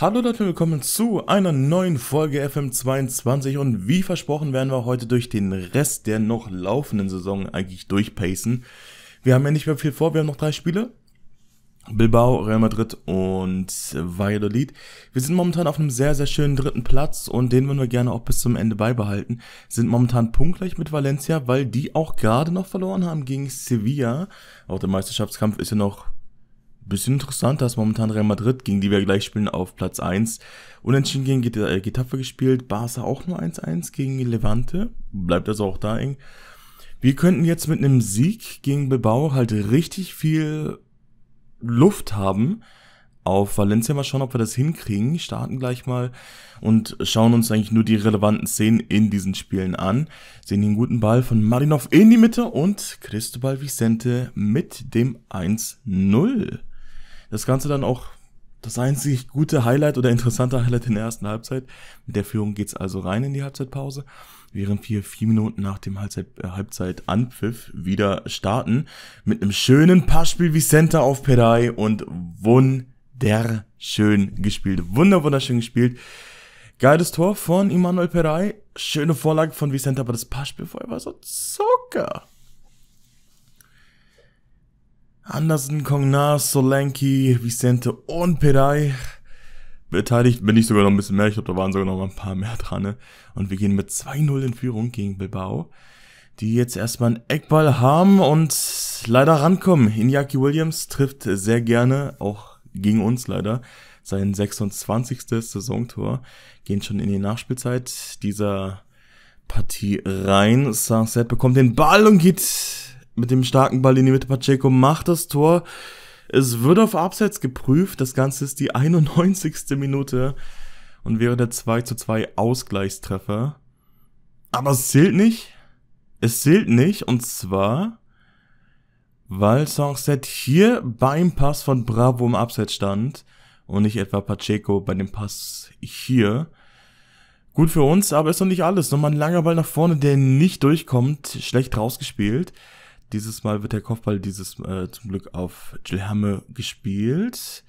Hallo Leute, willkommen zu einer neuen Folge FM22 und wie versprochen werden wir heute durch den Rest der noch laufenden Saison eigentlich durchpacen. Wir haben ja nicht mehr viel vor, wir haben noch drei Spiele. Bilbao, Real Madrid und Valladolid. Wir sind momentan auf einem sehr, sehr schönen dritten Platz und den würden wir gerne auch bis zum Ende beibehalten. Sind momentan punktgleich mit Valencia, weil die auch gerade noch verloren haben gegen Sevilla. Auch der Meisterschaftskampf ist ja noch bisschen interessanter ist momentan Real Madrid, gegen die wir gleich spielen auf Platz 1. Unentschieden gegen äh, Getafe gespielt, Barca auch nur 1-1 gegen Levante, bleibt also auch da eng. Wir könnten jetzt mit einem Sieg gegen Bebau halt richtig viel Luft haben. Auf Valencia mal schauen, ob wir das hinkriegen. Starten gleich mal und schauen uns eigentlich nur die relevanten Szenen in diesen Spielen an. Sehen den guten Ball von Marinov in die Mitte und Cristobal Vicente mit dem 1-0. Das Ganze dann auch das einzig gute Highlight oder interessante Highlight in der ersten Halbzeit. Mit der Führung geht's also rein in die Halbzeitpause, während wir vier Minuten nach dem Halbzeit, äh, Halbzeitanpfiff wieder starten mit einem schönen Passspiel Vicenta auf Pedai und wunderschön gespielt. Wunder, wunderschön gespielt. Geiles Tor von Immanuel Perai. schöne Vorlage von Vicente, aber das Passspiel vorher war so Zucker. Anderson, Kongna, Solanki, Vicente und Pedai beteiligt, bin ich sogar noch ein bisschen mehr. Ich glaube, da waren sogar noch ein paar mehr dran. Ne? Und wir gehen mit 2-0 in Führung gegen Bilbao, die jetzt erstmal einen Eckball haben und leider rankommen. Inyaki Williams trifft sehr gerne, auch gegen uns leider, sein 26. Saisontor. Gehen schon in die Nachspielzeit dieser Partie rein. Sunset bekommt den Ball und geht mit dem starken Ball in die Mitte. Pacheco macht das Tor. Es wird auf Abseits geprüft. Das Ganze ist die 91. Minute und wäre der 2 zu 2 Ausgleichstreffer. Aber es zählt nicht. Es zählt nicht und zwar, weil Songset hier beim Pass von Bravo im Abseits stand und nicht etwa Pacheco bei dem Pass hier. Gut für uns, aber ist noch nicht alles. Nochmal ein langer Ball nach vorne, der nicht durchkommt. Schlecht rausgespielt. Dieses Mal wird der Kopfball dieses äh, zum Glück auf Gilhamme gespielt.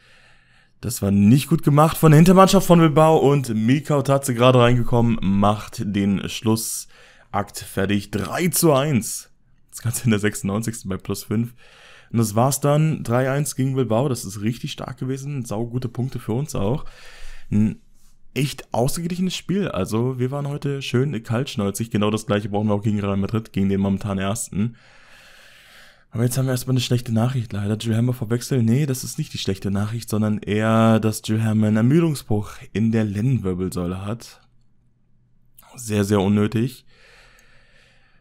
Das war nicht gut gemacht von der Hintermannschaft von Bilbao und Milkau Tatze gerade reingekommen, macht den Schlussakt fertig. 3 zu 1. Das Ganze in der 96. bei plus 5. Und das war's dann. 3-1 gegen Bilbao. Das ist richtig stark gewesen. Sau gute Punkte für uns auch. Ein echt ausgeglichenes Spiel. Also, wir waren heute schön kaltschnäuzig. Genau das gleiche brauchen wir auch gegen Real Madrid, gegen den momentan ersten. Aber jetzt haben wir erstmal eine schlechte Nachricht leider. Jill Hammer verwechseln. Nee, das ist nicht die schlechte Nachricht, sondern eher, dass Jill Hammer einen Ermüdungsbruch in der Lendenwirbelsäule hat. Sehr, sehr unnötig.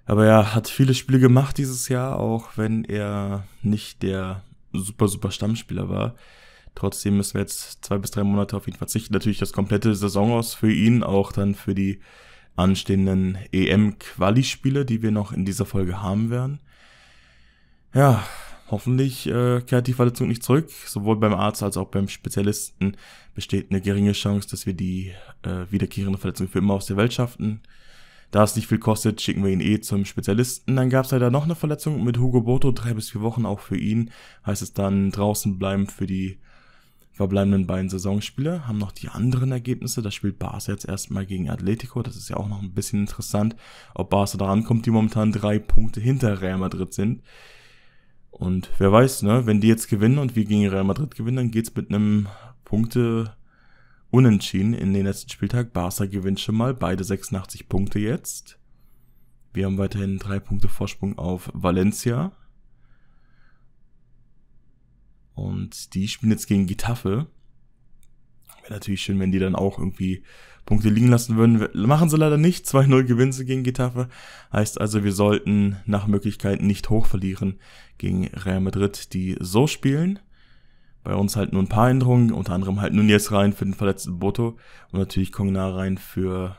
Aber er hat viele Spiele gemacht dieses Jahr, auch wenn er nicht der super, super Stammspieler war. Trotzdem müssen wir jetzt zwei bis drei Monate auf ihn verzichten. Natürlich das komplette Saison aus für ihn, auch dann für die anstehenden EM-Quali-Spiele, die wir noch in dieser Folge haben werden. Ja, hoffentlich äh, kehrt die Verletzung nicht zurück. Sowohl beim Arzt als auch beim Spezialisten besteht eine geringe Chance, dass wir die äh, wiederkehrende Verletzung für immer aus der Welt schaffen. Da es nicht viel kostet, schicken wir ihn eh zum Spezialisten. Dann gab es leider noch eine Verletzung mit Hugo Boto, drei bis vier Wochen auch für ihn. Heißt es dann draußen bleiben für die verbleibenden beiden Saisonspiele. Haben noch die anderen Ergebnisse. Da spielt Barca jetzt erstmal gegen Atletico. Das ist ja auch noch ein bisschen interessant, ob Barca daran kommt, die momentan drei Punkte hinter Real Madrid sind. Und wer weiß, ne, wenn die jetzt gewinnen und wir gegen Real Madrid gewinnen, dann geht's mit einem Punkte unentschieden in den letzten Spieltag. Barca gewinnt schon mal, beide 86 Punkte jetzt. Wir haben weiterhin drei Punkte Vorsprung auf Valencia. Und die spielen jetzt gegen Gitaffe. Wäre natürlich schön, wenn die dann auch irgendwie Punkte liegen lassen würden. Machen sie leider nicht. 2-0 gewinnen sie gegen Getafe. Heißt also, wir sollten nach Möglichkeit nicht hoch verlieren gegen Real Madrid, die so spielen. Bei uns halt nur ein paar Änderungen, unter anderem halt Nunez rein für den verletzten Boto und natürlich Kongna rein für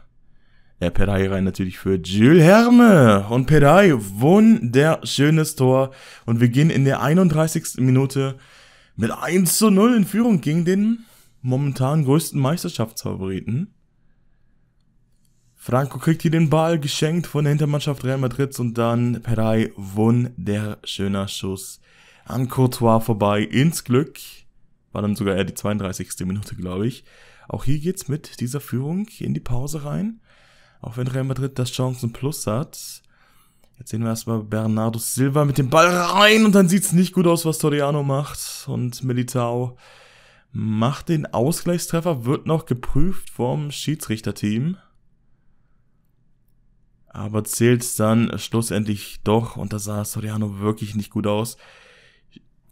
äh, Perai rein natürlich für Jules Herme. Und Perai, wunderschönes Tor. Und wir gehen in der 31. Minute mit 1 zu 0 in Führung gegen den momentan größten Meisterschaftsfavoriten. Franco kriegt hier den Ball geschenkt von der Hintermannschaft Real Madrids und dann Perei wunderschöner Schuss an Courtois vorbei ins Glück. War dann sogar eher die 32. Minute, glaube ich. Auch hier geht's mit dieser Führung in die Pause rein. Auch wenn Real Madrid das Chancen Plus hat. Jetzt sehen wir erstmal Bernardo Silva mit dem Ball rein und dann sieht's nicht gut aus, was Toriano macht. Und Militao macht den Ausgleichstreffer, wird noch geprüft vom Schiedsrichterteam aber zählt dann schlussendlich doch und da sah Soriano wirklich nicht gut aus.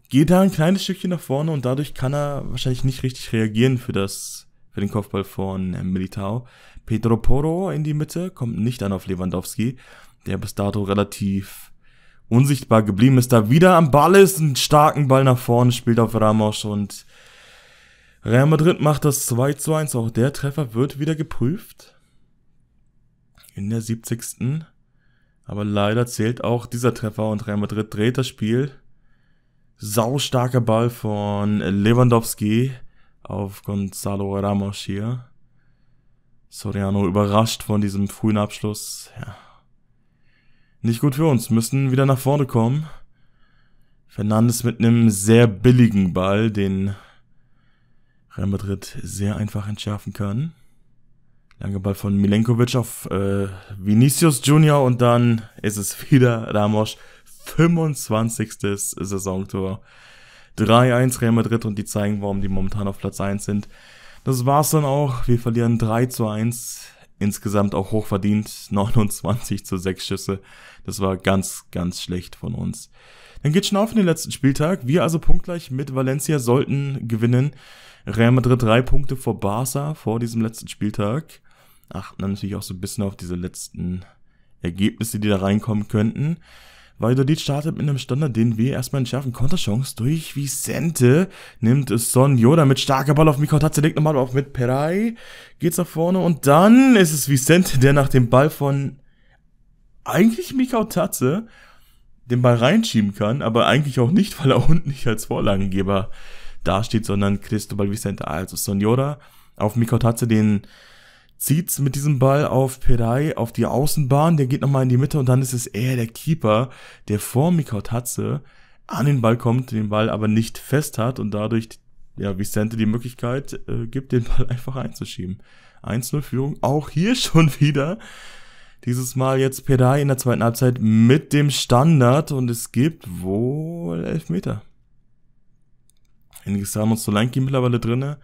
Geht da ein kleines Stückchen nach vorne und dadurch kann er wahrscheinlich nicht richtig reagieren für das für den Kopfball von ähm, Militao. Pedro Porro in die Mitte kommt nicht an auf Lewandowski, der bis dato relativ unsichtbar geblieben ist, da wieder am Ball ist, einen starken Ball nach vorne spielt auf Ramos und Real Madrid macht das 2 zu 1, auch der Treffer wird wieder geprüft in der 70. Aber leider zählt auch dieser Treffer und Real Madrid dreht das Spiel. Sau starker Ball von Lewandowski auf Gonzalo Ramos hier. Soriano überrascht von diesem frühen Abschluss. Ja. Nicht gut für uns, müssen wieder nach vorne kommen. Fernandes mit einem sehr billigen Ball, den Real Madrid sehr einfach entschärfen kann. Ball von Milenkovic auf äh, Vinicius Junior und dann ist es wieder Ramos 25. Saisontor. 3-1 Real Madrid und die zeigen, warum die momentan auf Platz 1 sind. Das war's dann auch. Wir verlieren 3 zu 1. Insgesamt auch hochverdient. 29 zu 6 Schüsse. Das war ganz, ganz schlecht von uns. Dann geht's schon auf in den letzten Spieltag. Wir also punktgleich mit Valencia sollten gewinnen. Real Madrid drei Punkte vor Barca vor diesem letzten Spieltag. Achten dann natürlich auch so ein bisschen auf diese letzten Ergebnisse, die da reinkommen könnten. Valladolid startet mit einem Standard, den wir erstmal in schärfen. Konterchance durch Vicente. Nimmt Son Yoda mit starker Ball auf Mikko Tatze, legt nochmal auf mit Peray. Geht's nach vorne und dann ist es Vicente, der nach dem Ball von eigentlich Mikko Tatze den Ball reinschieben kann, aber eigentlich auch nicht, weil er unten nicht als Vorlagengeber dasteht, sondern Cristobal Vicente, also Sonora, auf Mikotatze, den zieht's mit diesem Ball auf Perai auf die Außenbahn, der geht nochmal in die Mitte und dann ist es eher der Keeper, der vor Mikotatze an den Ball kommt, den Ball aber nicht fest hat und dadurch ja, Vicente die Möglichkeit äh, gibt, den Ball einfach einzuschieben. 1-0-Führung, auch hier schon wieder. Dieses Mal jetzt Perai in der zweiten Halbzeit mit dem Standard und es gibt wohl Elfmeter einiges Ramon Solanki mittlerweile drinne.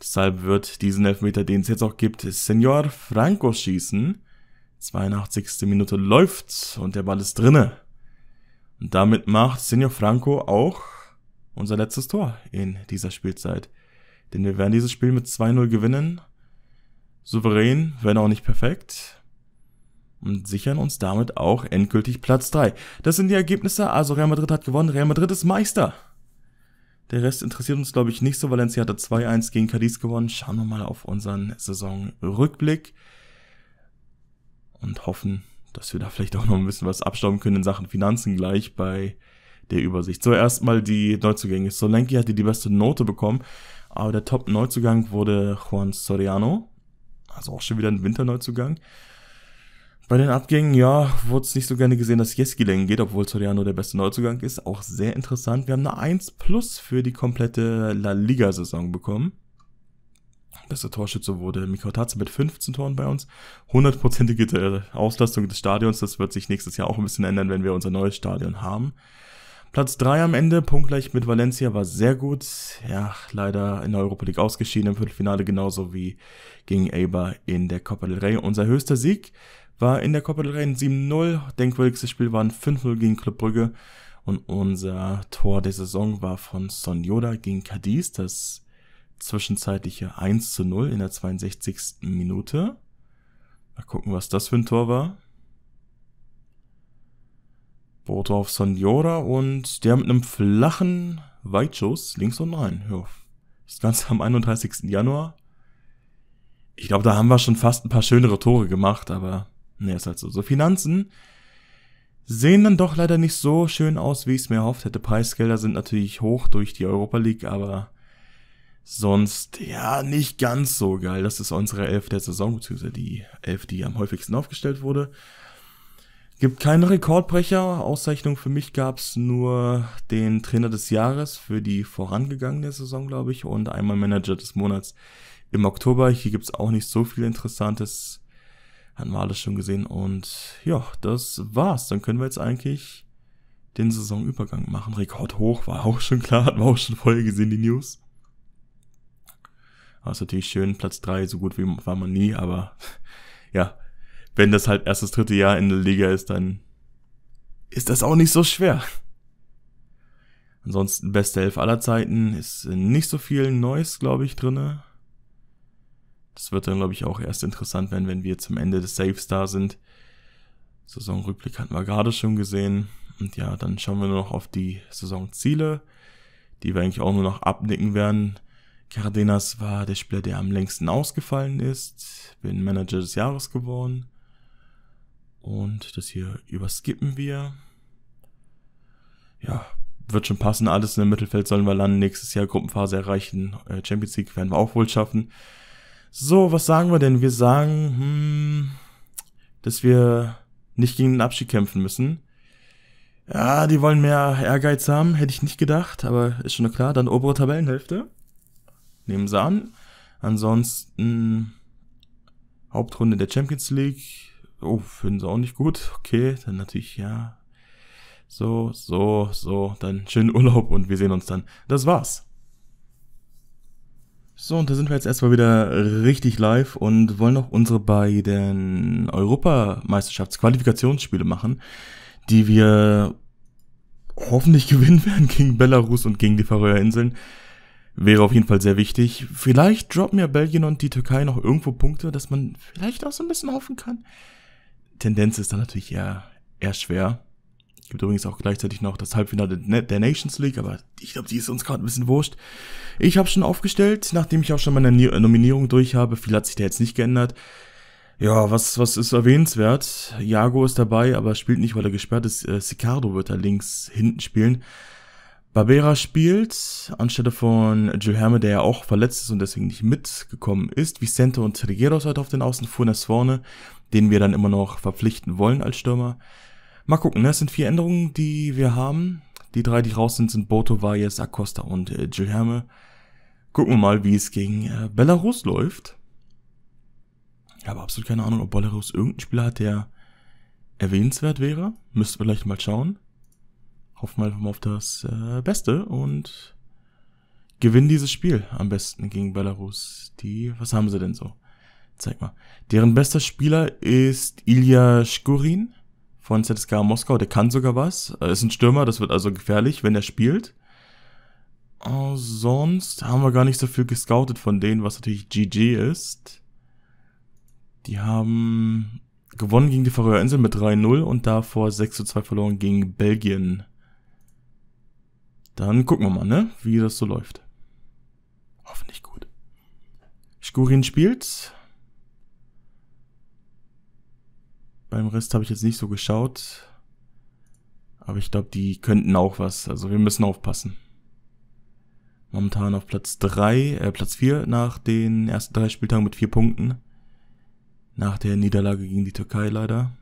Deshalb wird diesen Elfmeter, den es jetzt auch gibt, Senor Franco schießen. 82. Minute läuft und der Ball ist drinne. Und damit macht Senor Franco auch unser letztes Tor in dieser Spielzeit. Denn wir werden dieses Spiel mit 2-0 gewinnen. Souverän, wenn auch nicht perfekt. Und sichern uns damit auch endgültig Platz 3. Das sind die Ergebnisse. Also Real Madrid hat gewonnen. Real Madrid ist Meister. Der Rest interessiert uns, glaube ich, nicht so. Valencia hatte 2-1 gegen Cadiz gewonnen. Schauen wir mal auf unseren Saisonrückblick und hoffen, dass wir da vielleicht auch noch ein bisschen was abstauben können in Sachen Finanzen gleich bei der Übersicht. So, erstmal die Neuzugänge. Solenki hatte die beste Note bekommen, aber der Top-Neuzugang wurde Juan Soriano. Also auch schon wieder ein Winterneuzugang. Bei den Abgängen, ja, wurde es nicht so gerne gesehen, dass Jeski länger geht, obwohl Soriano der beste Neuzugang ist. Auch sehr interessant. Wir haben eine 1 plus für die komplette La Liga-Saison bekommen. Bester Torschütze wurde Mikotatze mit 15 Toren bei uns. Hundertprozentige äh, Auslastung des Stadions, das wird sich nächstes Jahr auch ein bisschen ändern, wenn wir unser neues Stadion haben. Platz 3 am Ende, punktgleich mit Valencia, war sehr gut. Ja, leider in der Europa League ausgeschieden im Viertelfinale, genauso wie gegen Eibar in der Copa del Rey. Unser höchster Sieg war in der Copa del Rey 7-0. Denkwürdigstes Spiel waren 5-0 gegen Club Brügge. Und unser Tor der Saison war von Sonjoda gegen Cadiz, das zwischenzeitliche 1 zu 0 in der 62. Minute. Mal gucken, was das für ein Tor war. Boto auf Sonjora und der mit einem flachen Weitschuss links und rein. Ja, das Ganze am 31. Januar. Ich glaube, da haben wir schon fast ein paar schönere Tore gemacht, aber Ne, ist halt so. So Finanzen sehen dann doch leider nicht so schön aus, wie ich es mir erhofft hätte. Preisgelder sind natürlich hoch durch die Europa League, aber sonst ja nicht ganz so geil. Das ist unsere Elf der Saison, beziehungsweise die Elf, die am häufigsten aufgestellt wurde. Gibt keinen Rekordbrecher. Auszeichnung für mich gab es nur den Trainer des Jahres für die vorangegangene Saison, glaube ich, und einmal Manager des Monats im Oktober. Hier gibt es auch nicht so viel Interessantes hatten wir alles schon gesehen. Und ja, das war's. Dann können wir jetzt eigentlich den Saisonübergang machen. Rekord hoch, war auch schon klar, hatten wir auch schon vorher gesehen, die News. War ist natürlich schön, Platz drei so gut wie war man nie, aber ja, wenn das halt erst das dritte Jahr in der Liga ist, dann ist das auch nicht so schwer. Ansonsten beste Elf aller Zeiten ist nicht so viel Neues, glaube ich, drinne. Das wird dann, glaube ich, auch erst interessant werden, wenn wir zum Ende des Saves da sind. Saisonrückblick hatten wir gerade schon gesehen. Und ja, dann schauen wir nur noch auf die Saisonziele, die wir eigentlich auch nur noch abnicken werden. Cardenas war der Spieler, der am längsten ausgefallen ist, bin Manager des Jahres geworden. Und das hier überskippen wir. Ja, wird schon passen, alles in dem Mittelfeld sollen wir landen. Nächstes Jahr Gruppenphase erreichen. Äh, Champions League werden wir auch wohl schaffen. So, was sagen wir denn? Wir sagen, hm, dass wir nicht gegen den Abschied kämpfen müssen. Ja, die wollen mehr Ehrgeiz haben, hätte ich nicht gedacht, aber ist schon klar. Dann obere Tabellenhälfte. Nehmen sie an. Ansonsten Hauptrunde der Champions League. Oh, finden sie auch nicht gut. Okay, dann natürlich, ja. So, so, so. Dann schönen Urlaub und wir sehen uns dann. Das war's. So, und da sind wir jetzt erstmal wieder richtig live und wollen noch unsere beiden Europameisterschaftsqualifikationsspiele machen, die wir hoffentlich gewinnen werden gegen Belarus und gegen die Faröer Inseln. Wäre auf jeden Fall sehr wichtig. Vielleicht droppen ja Belgien und die Türkei noch irgendwo Punkte, dass man vielleicht auch so ein bisschen hoffen kann. Tendenz ist dann natürlich eher, eher schwer. Gibt übrigens auch gleichzeitig noch das Halbfinale der Nations League, aber ich glaube, die ist uns gerade ein bisschen wurscht. Ich habe schon aufgestellt, nachdem ich auch schon meine Nominierung durch habe. Viel hat sich da jetzt nicht geändert. Ja, was, was ist erwähnenswert? Jago ist dabei, aber spielt nicht, weil er gesperrt ist. Äh, Sicardo wird da links hinten spielen. Barbera spielt, anstelle von Jill Herme, der ja auch verletzt ist und deswegen nicht mitgekommen ist. Vicente und Trigueros heute auf den Außen, Funes vorne, den wir dann immer noch verpflichten wollen als Stürmer. Mal gucken, ne? es sind vier Änderungen, die wir haben. Die drei, die raus sind, sind Boto, Valles, Acosta und äh, Jill Herme. Gucken wir mal, wie es gegen äh, Belarus läuft. Ich habe absolut keine Ahnung, ob Belarus irgendeinen Spieler hat, der erwähnenswert wäre. Müssten wir gleich mal schauen. Hoffen wir einfach mal auf das äh, Beste und gewinnen dieses Spiel am besten gegen Belarus. Die, was haben sie denn so? Zeig mal. Deren bester Spieler ist Ilya Skurin von ZSK Moskau. Der kann sogar was. Er Ist ein Stürmer, das wird also gefährlich, wenn er spielt. Oh, sonst haben wir gar nicht so viel gescoutet von denen, was natürlich GG ist. Die haben gewonnen gegen die Insel mit 3-0 und davor 6-2 verloren gegen Belgien. Dann gucken wir mal, ne, wie das so läuft. Hoffentlich gut. Skurin spielt. Beim Rest habe ich jetzt nicht so geschaut. Aber ich glaube, die könnten auch was. Also wir müssen aufpassen. Momentan auf Platz 3, äh, Platz 4 nach den ersten drei Spieltagen mit vier Punkten. Nach der Niederlage gegen die Türkei leider.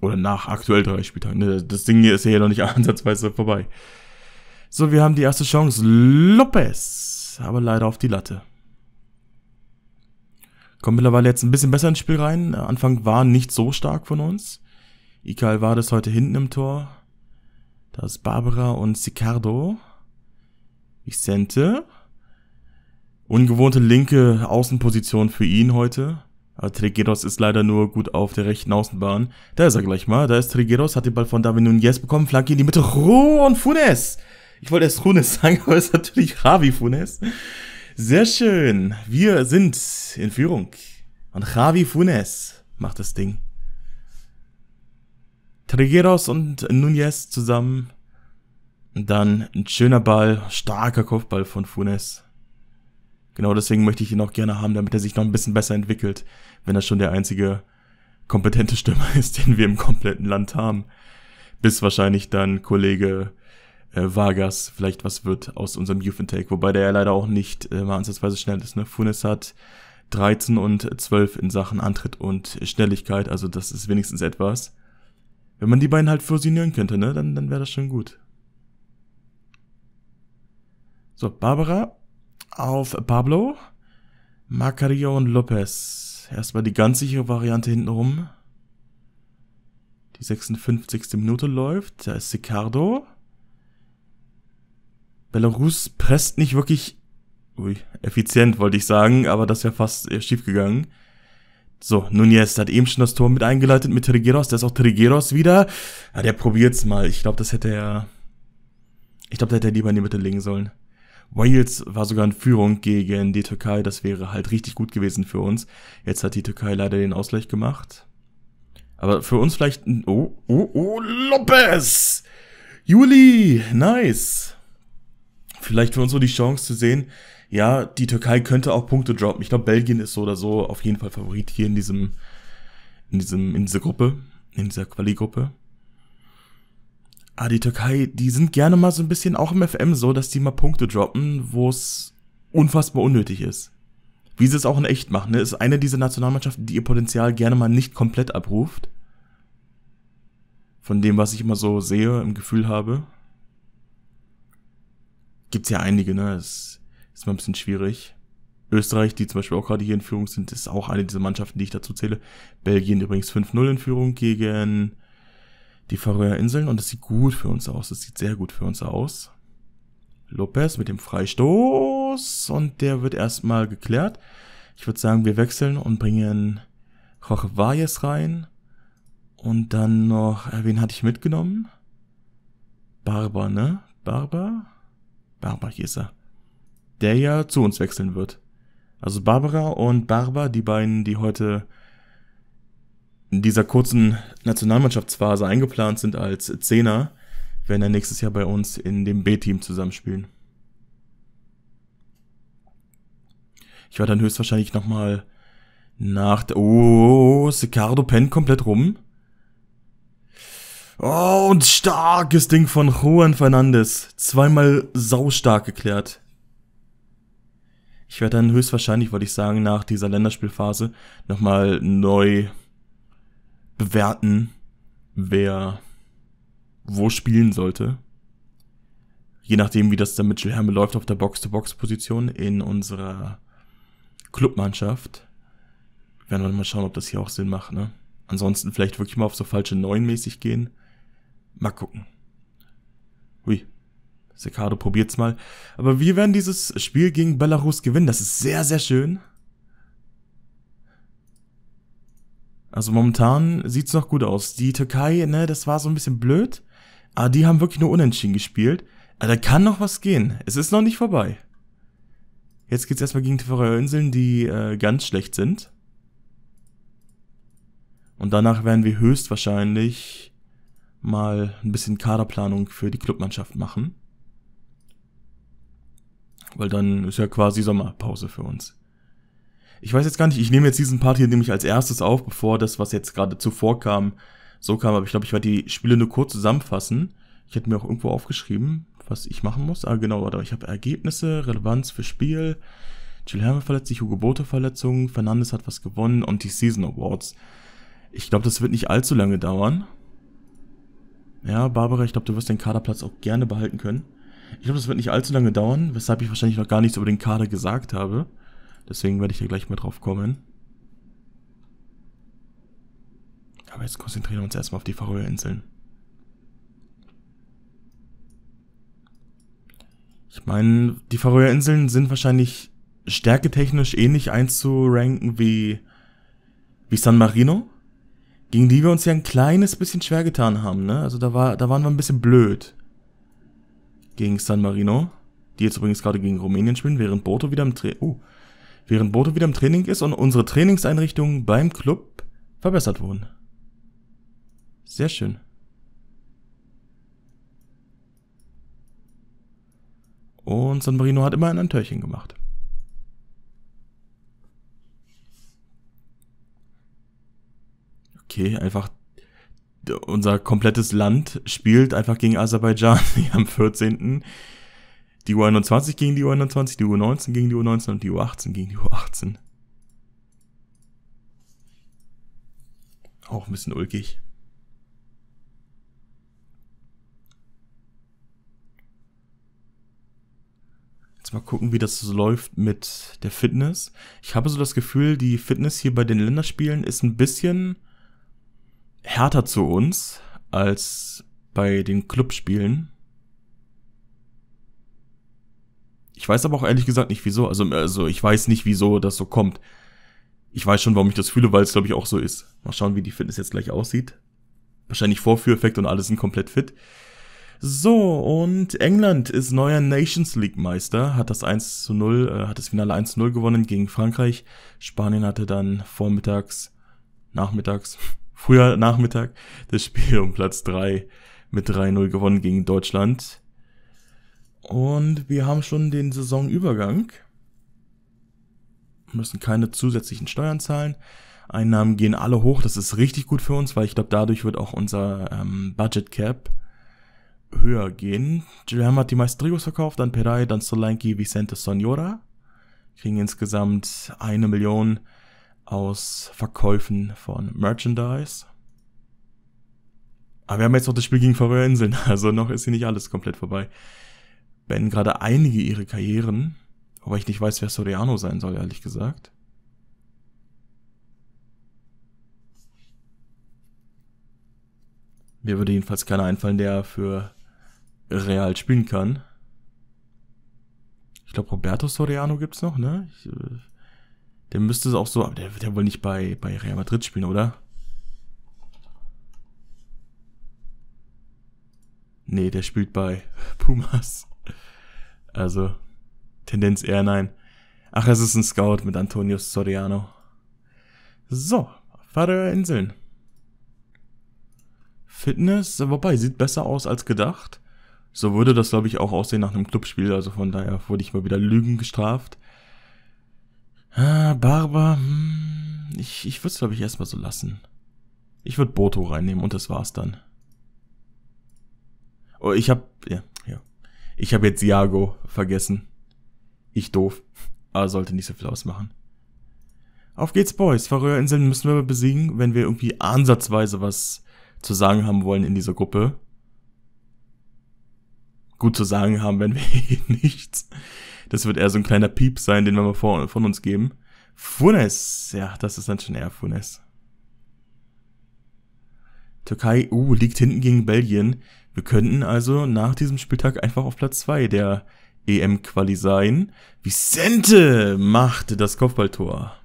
Oder nach aktuell drei Spieltagen. Ne, das Ding hier ist ja noch nicht ansatzweise vorbei. So, wir haben die erste Chance. Lopez. Aber leider auf die Latte. Kommt mittlerweile jetzt ein bisschen besser ins Spiel rein. Anfang war nicht so stark von uns. Ikal war das heute hinten im Tor. Da ist Barbara und Sicardo. Vicente. Ungewohnte linke Außenposition für ihn heute. Aber Trigueros ist leider nur gut auf der rechten Außenbahn. Da ist er gleich mal. Da ist Trigueros, hat den Ball von David Nunez bekommen. Flanke in die Mitte. Ru und Funes. Ich wollte erst Funes sagen, aber es ist natürlich Javi Funes. Sehr schön. Wir sind in Führung. Und Javi Funes macht das Ding. Trigueros und Nunez zusammen. Und dann ein schöner Ball, starker Kopfball von Funes. Genau deswegen möchte ich ihn auch gerne haben, damit er sich noch ein bisschen besser entwickelt, wenn er schon der einzige kompetente Stürmer ist, den wir im kompletten Land haben. Bis wahrscheinlich dann Kollege äh, Vargas vielleicht was wird aus unserem Youth Intake, wobei der ja leider auch nicht äh, mal ansatzweise schnell ist. Ne? Funes hat 13 und 12 in Sachen Antritt und Schnelligkeit, also das ist wenigstens etwas. Wenn man die beiden halt fusionieren könnte, ne, dann, dann wäre das schon gut. So, Barbara auf Pablo, Macario und Lopez. Erstmal die ganz sichere Variante hintenrum. Die 56. Minute läuft, da ist Sicardo. Belarus presst nicht wirklich ui, effizient, wollte ich sagen, aber das wäre fast schiefgegangen. schief gegangen. So, Nunez hat eben schon das Tor mit eingeleitet mit Trigeros. Der ist auch Trigeros wieder. Ja, der probiert's mal. Ich glaube, das hätte er. Ich glaube, da hätte er lieber in die Mitte legen sollen. Wales war sogar in Führung gegen die Türkei. Das wäre halt richtig gut gewesen für uns. Jetzt hat die Türkei leider den Ausgleich gemacht. Aber für uns vielleicht. Oh, oh, oh, Lopez! Juli! Nice! vielleicht für uns so die Chance zu sehen, ja, die Türkei könnte auch Punkte droppen. Ich glaube, Belgien ist so oder so auf jeden Fall Favorit hier in diesem, in diesem, in dieser Gruppe, in dieser Quali-Gruppe. Ah, die Türkei, die sind gerne mal so ein bisschen auch im FM so, dass die mal Punkte droppen, wo es unfassbar unnötig ist. Wie sie es auch in echt machen, ne? Ist eine dieser Nationalmannschaften, die ihr Potenzial gerne mal nicht komplett abruft. Von dem, was ich immer so sehe, im Gefühl habe. Gibt's ja einige, ne? Das ist mal ein bisschen schwierig. Österreich, die zum Beispiel auch gerade hier in Führung sind, ist auch eine dieser Mannschaften, die ich dazu zähle. Belgien übrigens 5-0 in Führung gegen die Färöer Inseln und das sieht gut für uns aus. Das sieht sehr gut für uns aus. Lopez mit dem Freistoß und der wird erstmal geklärt. Ich würde sagen, wir wechseln und bringen Jorge Valles rein. Und dann noch, äh, wen hatte ich mitgenommen? Barber, ne? Barber? Barber hieß er. Der ja zu uns wechseln wird. Also Barbara und Barbara, die beiden, die heute in dieser kurzen Nationalmannschaftsphase eingeplant sind als Zehner, werden dann nächstes Jahr bei uns in dem B-Team zusammenspielen. Ich war dann höchstwahrscheinlich nochmal nach... Oh, oh, oh, oh, Sicardo pennt komplett rum. Oh, und starkes Ding von Juan Fernandes. Zweimal saustark geklärt. Ich werde dann höchstwahrscheinlich, wollte ich sagen, nach dieser Länderspielphase nochmal neu bewerten, wer wo spielen sollte. Je nachdem, wie das dann mit Jill läuft auf der Box-to-Box-Position in unserer Clubmannschaft. Werden wir mal schauen, ob das hier auch Sinn macht, ne? Ansonsten vielleicht wirklich mal auf so falsche Neun mäßig gehen. Mal gucken. Hui. Sekado probiert's mal. Aber wir werden dieses Spiel gegen Belarus gewinnen. Das ist sehr, sehr schön. Also momentan sieht's noch gut aus. Die Türkei, ne, das war so ein bisschen blöd. Aber die haben wirklich nur unentschieden gespielt. Aber da kann noch was gehen. Es ist noch nicht vorbei. Jetzt geht's erstmal gegen die Inseln, die äh, ganz schlecht sind. Und danach werden wir höchstwahrscheinlich mal ein bisschen Kaderplanung für die Clubmannschaft machen. Weil dann ist ja quasi Sommerpause für uns. Ich weiß jetzt gar nicht, ich nehme jetzt diesen Part hier nämlich als erstes auf, bevor das, was jetzt gerade zuvor kam, so kam. Aber ich glaube, ich werde die Spiele nur kurz zusammenfassen. Ich hätte mir auch irgendwo aufgeschrieben, was ich machen muss. Ah, genau, warte, ich habe Ergebnisse, Relevanz für Spiel. Jill Herme verletzt sich, Hugo Bote Verletzungen, Fernandes hat was gewonnen und die Season Awards. Ich glaube, das wird nicht allzu lange dauern. Ja, Barbara, ich glaube, du wirst den Kaderplatz auch gerne behalten können. Ich glaube, das wird nicht allzu lange dauern, weshalb ich wahrscheinlich noch gar nichts über den Kader gesagt habe. Deswegen werde ich hier gleich mal drauf kommen. Aber jetzt konzentrieren wir uns erstmal auf die Faroe-Inseln. Ich meine, die Faroe-Inseln sind wahrscheinlich stärketechnisch ähnlich einzuranken wie, wie San Marino gegen die wir uns ja ein kleines bisschen schwer getan haben, ne? Also da, war, da waren wir ein bisschen blöd. Gegen San Marino, die jetzt übrigens gerade gegen Rumänien spielen, während Boto wieder im Training... Uh, oh, während Boto wieder im Training ist und unsere Trainingseinrichtungen beim Club verbessert wurden. Sehr schön. Und San Marino hat immerhin ein Törchen gemacht. okay, einfach unser komplettes Land spielt einfach gegen Aserbaidschan am 14. Die U21 gegen die U21, die U19 gegen die U19 und die U18 gegen die U18. Auch ein bisschen ulkig. Jetzt mal gucken, wie das so läuft mit der Fitness. Ich habe so das Gefühl, die Fitness hier bei den Länderspielen ist ein bisschen härter zu uns als bei den Clubspielen. Ich weiß aber auch ehrlich gesagt nicht wieso. Also, also ich weiß nicht, wieso das so kommt. Ich weiß schon, warum ich das fühle, weil es glaube ich auch so ist. Mal schauen, wie die Fitness jetzt gleich aussieht. Wahrscheinlich Vorführeffekt und alle sind komplett fit. So, und England ist neuer Nations League Meister, hat das 1 zu 0, äh, hat das Finale 1 zu 0 gewonnen gegen Frankreich. Spanien hatte dann vormittags, nachmittags früher Nachmittag das Spiel um Platz 3 mit 3-0 gewonnen gegen Deutschland. Und wir haben schon den Saisonübergang. Müssen keine zusätzlichen Steuern zahlen. Einnahmen gehen alle hoch. Das ist richtig gut für uns, weil ich glaube, dadurch wird auch unser ähm, Budget Cap höher gehen. Gilham hat die meisten Trigos verkauft, dann Perai, dann Solanki, Vicente Sonora. Kriegen insgesamt eine Million aus Verkäufen von Merchandise. Aber wir haben jetzt noch das Spiel gegen Färöer Inseln, also noch ist hier nicht alles komplett vorbei. Beenden gerade einige ihre Karrieren, wobei ich nicht weiß, wer Soriano sein soll, ehrlich gesagt. Mir würde jedenfalls keiner einfallen, der für Real spielen kann. Ich glaube, Roberto Soriano gibt's noch, ne? Ich, äh, der müsste es auch so, aber der wird ja wohl nicht bei, bei Real Madrid spielen, oder? Nee, der spielt bei Pumas. Also, Tendenz eher nein. Ach, es ist ein Scout mit Antonio Soriano. So, Faroe Inseln. Fitness, wobei, sieht besser aus als gedacht. So würde das, glaube ich, auch aussehen nach einem Clubspiel. Also von daher wurde ich mal wieder Lügen gestraft. Ah, Barber, hm, ich, ich würde es, glaube ich, erstmal so lassen. Ich würde Boto reinnehmen und das war's dann. Oh, ich hab. ja, ja. Ich habe jetzt Iago vergessen. Ich doof. Aber sollte nicht so viel ausmachen. Auf geht's, Boys. Faröer-Inseln müssen wir besiegen, wenn wir irgendwie ansatzweise was zu sagen haben wollen in dieser Gruppe. Gut zu sagen haben, wenn wir nichts. Das wird eher so ein kleiner Piep sein, den wir mal vor, von uns geben. Funes, ja, das ist dann schon eher Funes. Türkei, uh, liegt hinten gegen Belgien. Wir könnten also nach diesem Spieltag einfach auf Platz 2 der EM-Quali sein. Vicente macht das Kopfballtor.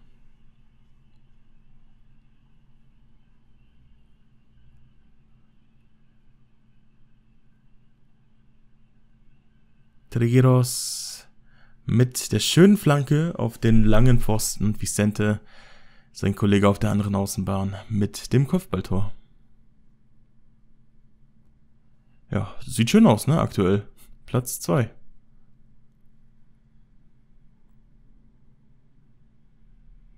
Trigueros mit der schönen Flanke auf den langen Pfosten und Vicente, sein Kollege auf der anderen Außenbahn, mit dem Kopfballtor. Ja, sieht schön aus, ne, aktuell. Platz 2.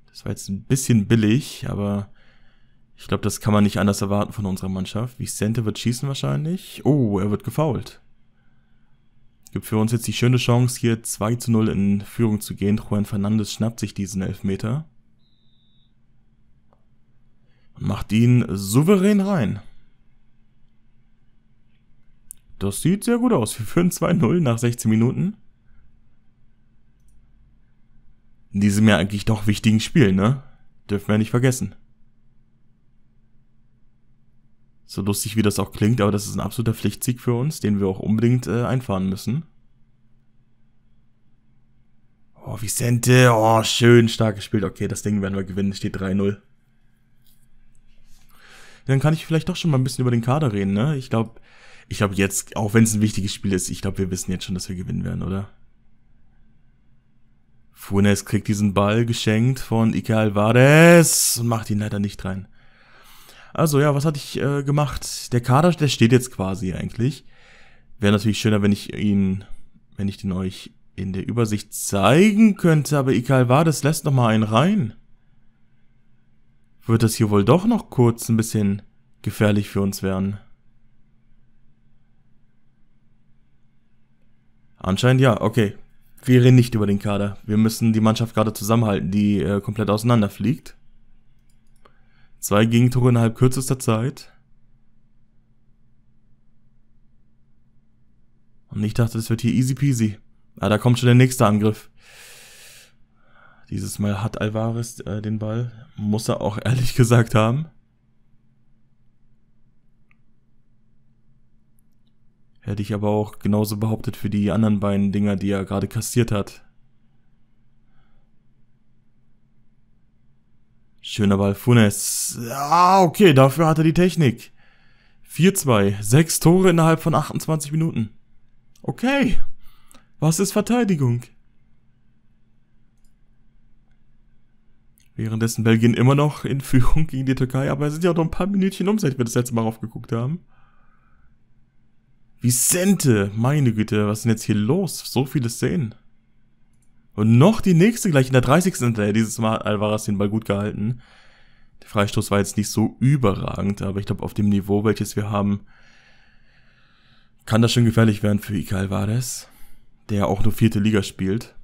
Das war jetzt ein bisschen billig, aber ich glaube, das kann man nicht anders erwarten von unserer Mannschaft. Vicente wird schießen wahrscheinlich. Oh, er wird gefoult. Gibt für uns jetzt die schöne Chance, hier 2 zu 0 in Führung zu gehen. Juan Fernandes schnappt sich diesen Elfmeter. Und macht ihn souverän rein. Das sieht sehr gut aus. Wir führen 2-0 nach 16 Minuten. In diesem ja eigentlich doch wichtigen Spiel, ne? Dürfen wir nicht vergessen. So lustig wie das auch klingt, aber das ist ein absoluter Pflichtsieg für uns, den wir auch unbedingt äh, einfahren müssen. Oh, Vicente, oh, schön stark gespielt. Okay, das Ding werden wir gewinnen, steht 3-0. Dann kann ich vielleicht doch schon mal ein bisschen über den Kader reden, ne? Ich glaube, ich glaube jetzt, auch wenn es ein wichtiges Spiel ist, ich glaube, wir wissen jetzt schon, dass wir gewinnen werden, oder? Funes kriegt diesen Ball geschenkt von Ike Alvarez und macht ihn leider nicht rein. Also ja, was hatte ich äh, gemacht? Der Kader, der steht jetzt quasi eigentlich. Wäre natürlich schöner, wenn ich ihn, wenn ich den euch in der Übersicht zeigen könnte, aber Ikalvades lässt noch mal einen rein. Wird das hier wohl doch noch kurz ein bisschen gefährlich für uns werden. Anscheinend ja, okay. Wir reden nicht über den Kader. Wir müssen die Mannschaft gerade zusammenhalten, die äh, komplett auseinanderfliegt. Zwei Gegentore innerhalb kürzester Zeit. Und ich dachte, das wird hier easy peasy. Ah, da kommt schon der nächste Angriff. Dieses Mal hat Alvarez äh, den Ball. Muss er auch ehrlich gesagt haben. Hätte ich aber auch genauso behauptet für die anderen beiden Dinger, die er gerade kassiert hat. Schöner Ball, Funes. Ah, okay, dafür hat er die Technik. 4-2, sechs Tore innerhalb von 28 Minuten. Okay, was ist Verteidigung? Währenddessen Belgien immer noch in Führung gegen die Türkei, aber es sind ja auch noch ein paar Minütchen um, seit wir das letzte Mal aufgeguckt haben. Vicente, meine Güte, was ist denn jetzt hier los? So viele Szenen. Und noch die nächste gleich in der 30. hinterher. Äh, dieses Mal Alvarez den Ball gut gehalten. Der Freistoß war jetzt nicht so überragend, aber ich glaube, auf dem Niveau, welches wir haben, kann das schon gefährlich werden für Ika Alvarez, der auch nur vierte Liga spielt.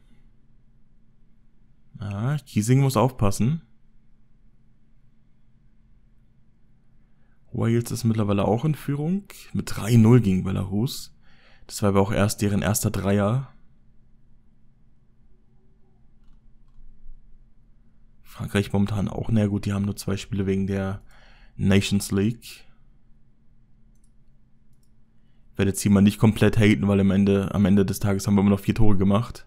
Ah, Kiesing muss aufpassen. Wales ist mittlerweile auch in Führung mit 3-0 gegen Belarus. Das war aber auch erst deren erster Dreier Frankreich momentan auch. Na gut, die haben nur zwei Spiele wegen der Nations League. Ich werde jetzt hier mal nicht komplett haten, weil am Ende, am Ende des Tages haben wir immer noch vier Tore gemacht.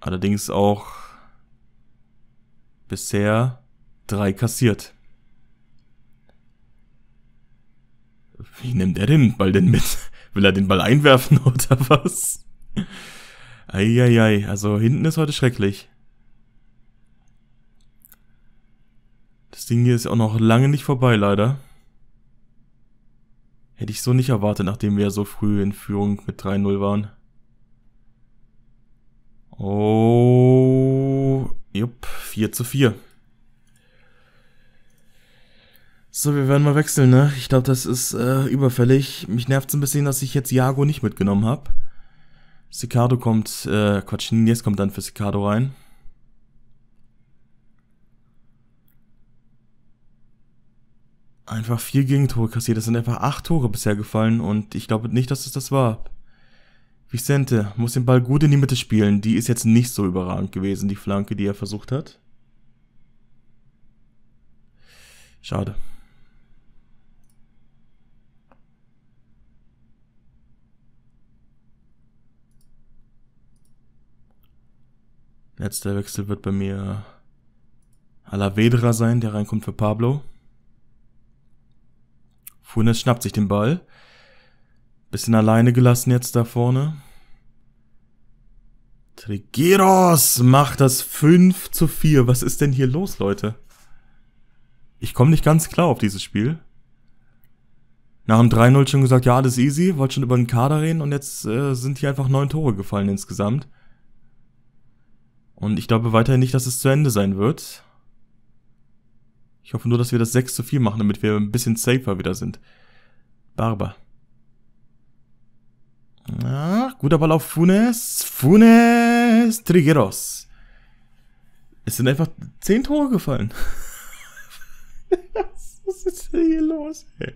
Allerdings auch bisher drei kassiert. Wie nimmt er den Ball denn mit? Will er den Ball einwerfen oder was? Eieiei, also hinten ist heute schrecklich. Das Ding hier ist auch noch lange nicht vorbei, leider. Hätte ich so nicht erwartet, nachdem wir ja so früh in Führung mit 3-0 waren. Oh, jupp, 4 zu 4. So, wir werden mal wechseln, ne? Ich glaube, das ist äh, überfällig. Mich nervt es ein bisschen, dass ich jetzt Jago nicht mitgenommen habe. Sicado kommt, äh, Quatsch, Nunez kommt dann für Sicado rein. einfach vier Gegentore kassiert. Es sind einfach acht Tore bisher gefallen und ich glaube nicht, dass es das war. Vicente muss den Ball gut in die Mitte spielen. Die ist jetzt nicht so überragend gewesen, die Flanke, die er versucht hat. Schade. Letzter Wechsel wird bei mir Alavedra sein, der reinkommt für Pablo. Funes schnappt sich den Ball. Bisschen alleine gelassen jetzt da vorne. Trigeros macht das 5 zu 4. Was ist denn hier los, Leute? Ich komme nicht ganz klar auf dieses Spiel. Nach dem 3-0 schon gesagt, ja, das ist easy, wollte schon über den Kader reden und jetzt äh, sind hier einfach neun Tore gefallen insgesamt. Und ich glaube weiterhin nicht, dass es zu Ende sein wird. Ich hoffe nur, dass wir das 6 zu 4 machen, damit wir ein bisschen safer wieder sind. Barber. Ach, guter Ball auf Funes. Funes Trigueros. Es sind einfach 10 Tore gefallen. Was ist denn hier los, ey?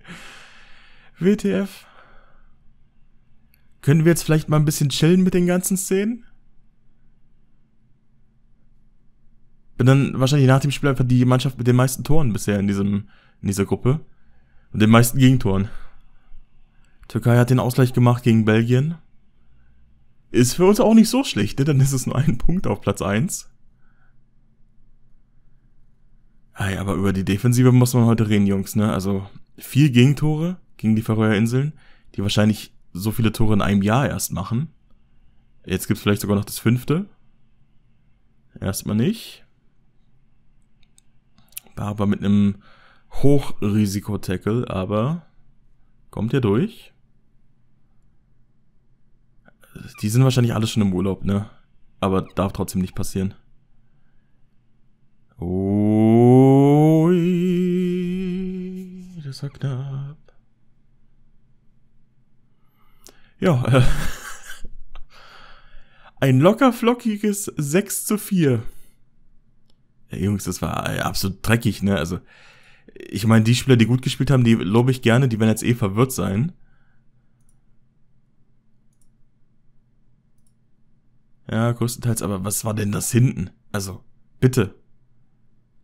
WTF. Können wir jetzt vielleicht mal ein bisschen chillen mit den ganzen Szenen? bin dann wahrscheinlich nach dem Spiel einfach die Mannschaft mit den meisten Toren bisher in, diesem, in dieser Gruppe. Und den meisten Gegentoren. Türkei hat den Ausgleich gemacht gegen Belgien. Ist für uns auch nicht so schlecht, ne? Dann ist es nur ein Punkt auf Platz 1. Hey, aber über die Defensive muss man heute reden, Jungs, ne? Also vier Gegentore gegen die Färöer Inseln, die wahrscheinlich so viele Tore in einem Jahr erst machen. Jetzt gibt's vielleicht sogar noch das fünfte. Erstmal nicht. Barber mit einem Hochrisiko-Tackle, aber kommt er durch? Die sind wahrscheinlich alle schon im Urlaub, ne? Aber darf trotzdem nicht passieren. Ui, das war knapp. Ja, äh, ein locker flockiges 6 zu 4. Jungs, das war äh, absolut dreckig, ne? Also, ich meine, die Spieler, die gut gespielt haben, die lobe ich gerne, die werden jetzt eh verwirrt sein. Ja, größtenteils, aber was war denn das hinten? Also, bitte.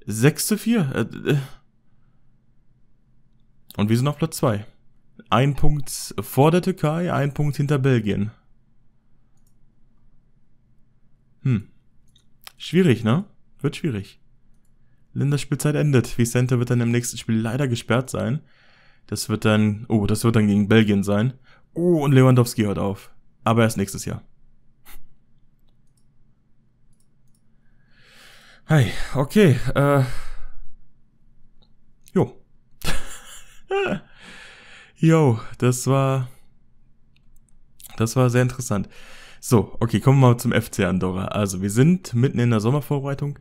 6 zu 4. Äh, äh. Und wir sind auf Platz 2. Ein Punkt vor der Türkei, ein Punkt hinter Belgien. Hm. Schwierig, ne? Wird schwierig. Lindas Spielzeit endet. Vicente wird dann im nächsten Spiel leider gesperrt sein. Das wird dann, oh, das wird dann gegen Belgien sein. Oh, und Lewandowski hört auf. Aber erst nächstes Jahr. Hey, okay, äh, jo. jo, das war, das war sehr interessant. So, okay, kommen wir mal zum FC Andorra. Also, wir sind mitten in der Sommervorbereitung.